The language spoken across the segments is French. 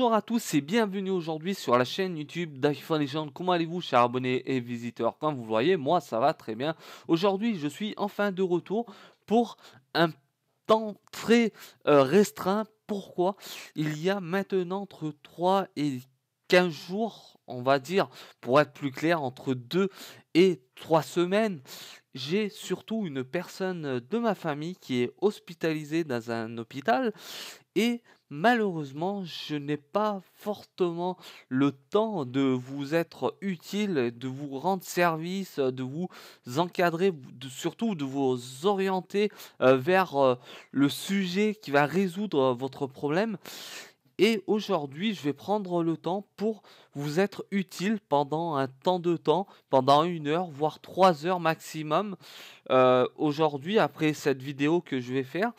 Bonjour à tous et bienvenue aujourd'hui sur la chaîne YouTube d'iPhone Legend. Comment allez-vous chers abonnés et visiteurs Comme vous voyez, moi ça va très bien. Aujourd'hui, je suis enfin de retour pour un temps très euh, restreint. Pourquoi Il y a maintenant entre 3 et 15 jours, on va dire, pour être plus clair, entre 2 et 3 semaines, j'ai surtout une personne euh, de ma famille qui est hospitalisée dans un hôpital et malheureusement je n'ai pas fortement le temps de vous être utile, de vous rendre service, euh, de vous encadrer, surtout de vous orienter euh, vers le sujet qui va résoudre votre problème. Et aujourd'hui, je vais prendre le temps pour vous être utile pendant un temps de temps, pendant une heure, voire trois heures maximum, euh, aujourd'hui, après cette vidéo que je vais faire.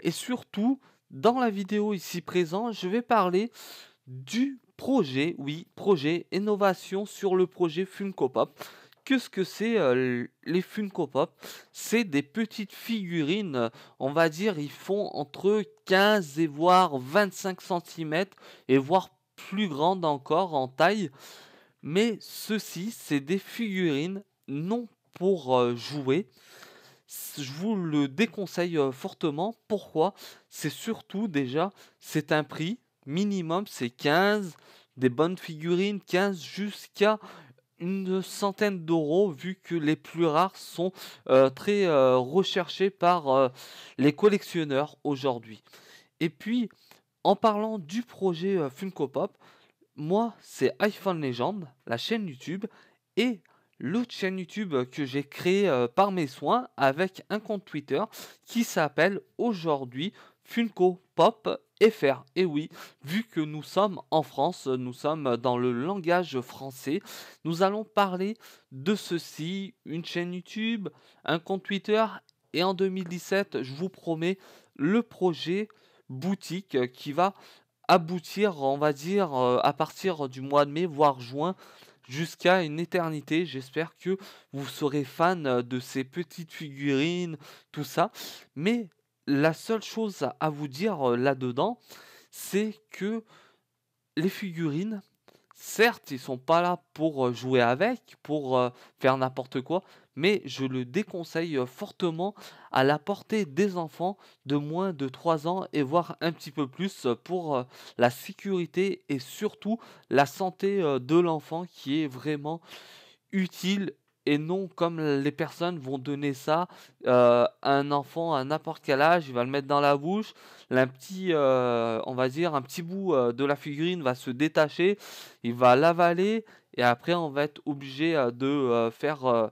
Et surtout, dans la vidéo ici présente, je vais parler du projet, oui, projet, innovation sur le projet Funko Pop qu'est-ce que c'est les Funko Pop C'est des petites figurines, on va dire, ils font entre 15 et voire 25 cm et voire plus grandes encore en taille. Mais ceci, c'est des figurines non pour jouer. Je vous le déconseille fortement. Pourquoi C'est surtout déjà, c'est un prix minimum, c'est 15 des bonnes figurines, 15 jusqu'à une centaine d'euros vu que les plus rares sont euh, très euh, recherchés par euh, les collectionneurs aujourd'hui. Et puis, en parlant du projet Funko Pop, moi c'est iPhone Legend, la chaîne YouTube, et l'autre chaîne YouTube que j'ai créée par mes soins avec un compte Twitter qui s'appelle aujourd'hui Funko Pop et oui, vu que nous sommes en France, nous sommes dans le langage français, nous allons parler de ceci, une chaîne YouTube, un compte Twitter, et en 2017, je vous promets, le projet boutique qui va aboutir, on va dire, euh, à partir du mois de mai, voire juin, jusqu'à une éternité. J'espère que vous serez fan de ces petites figurines, tout ça. Mais la seule chose à vous dire euh, là-dedans, c'est que les figurines, certes, ils sont pas là pour euh, jouer avec, pour euh, faire n'importe quoi, mais je le déconseille fortement à la portée des enfants de moins de 3 ans et voire un petit peu plus pour la sécurité et surtout la santé de l'enfant qui est vraiment utile et non comme les personnes vont donner ça à euh, un enfant à n'importe quel âge, il va le mettre dans la bouche, un petit, euh, on va dire, un petit bout euh, de la figurine va se détacher, il va l'avaler et après on va être obligé de faire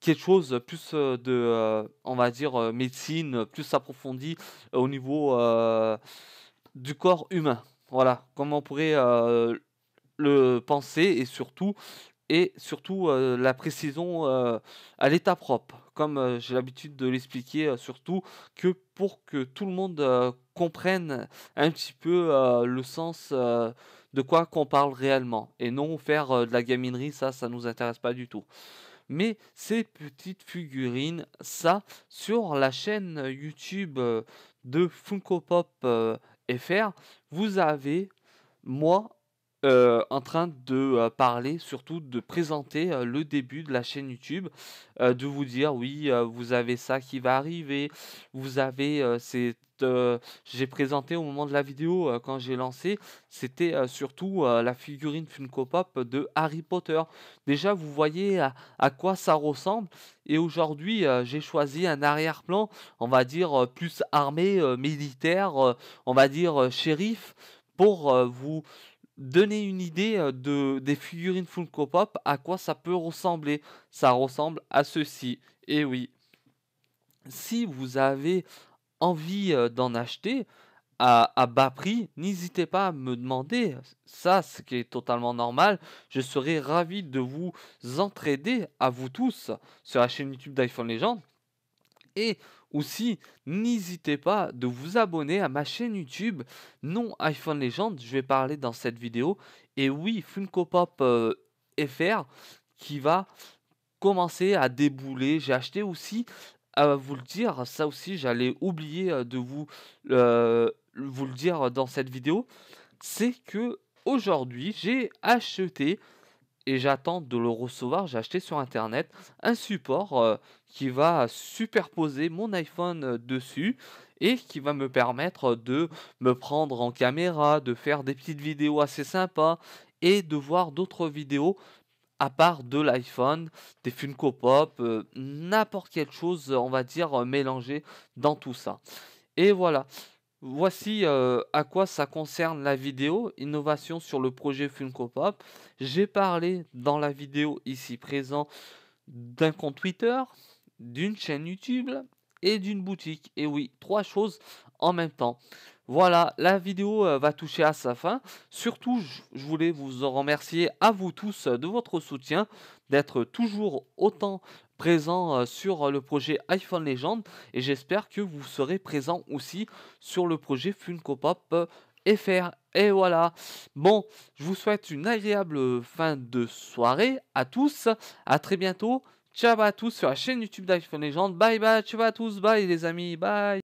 quelque chose plus de, on va dire, médecine plus approfondie au niveau du corps humain. Voilà, comment on pourrait le penser et surtout et surtout euh, la précision euh, à l'état propre, comme euh, j'ai l'habitude de l'expliquer, surtout que pour que tout le monde comprenne un petit peu le sens de quoi qu'on parle réellement, et non faire de la gaminerie, ça, ça nous intéresse pas du tout. Mais ces petites figurines, ça, sur la chaîne YouTube de Funko Pop FR, vous avez, moi, euh, en train de euh, parler, surtout de présenter euh, le début de la chaîne YouTube, de vous dire oui, vous avez ça qui va arriver, vous avez cette... j'ai présenté au moment de la vidéo quand j'ai lancé, c'était surtout la figurine Funko Pop de Harry Potter. Déjà, vous voyez à, à quoi ça ressemble. Et aujourd'hui, j'ai choisi un arrière-plan, on va dire plus armé, militaire, on va dire shérif, pour vous donner une idée de, des figurines Funko Pop, à quoi ça peut ressembler. Ça ressemble à ceci. Et oui, si vous avez envie d'en acheter à, bas prix, n'hésitez pas à me demander. Ça, ce qui est totalement normal. Je serai ravi de vous entraider à vous tous sur la chaîne YouTube d'iPhone Légende. Et aussi, n'hésitez pas de vous abonner à ma chaîne YouTube, non iPhone Legend, je vais parler dans cette vidéo. Et oui, Funko Pop euh, FR qui va commencer à débouler. J'ai acheté aussi, à vous le dire, ça aussi j'allais oublier euh, de vous, euh, vous le dire dans cette vidéo, c'est que aujourd'hui j'ai acheté et j'attends de le recevoir. J'ai acheté sur internet un support euh, qui va superposer mon iPhone euh, dessus et qui va me permettre de me prendre en caméra, de faire des petites vidéos assez sympas et de voir d'autres vidéos à part de l'iPhone, des Funko Pop, euh, n'importe quelle chose, on va dire, mélangée dans tout ça. Et voilà. Voici euh, à quoi ça concerne la vidéo, innovation sur le projet Funko Pop. J'ai parlé dans la vidéo ici présent d'un compte Twitter, d'une chaîne YouTube et d'une boutique. Et oui, trois choses en même temps. Voilà, la vidéo euh, va toucher à sa fin. Surtout, je voulais vous en remercier à vous tous de votre soutien, d'être toujours autant présent euh, sur euh, le projet iPhone Legend et j'espère que vous serez présent aussi sur le projet Funko Pop euh, FR. Et voilà. Bon, je vous souhaite une agréable fin de soirée à tous. À très bientôt. Ciao à tous sur la chaîne YouTube d'iPhone Legend. Bye bye. Ciao à tous. Bye les amis. Bye.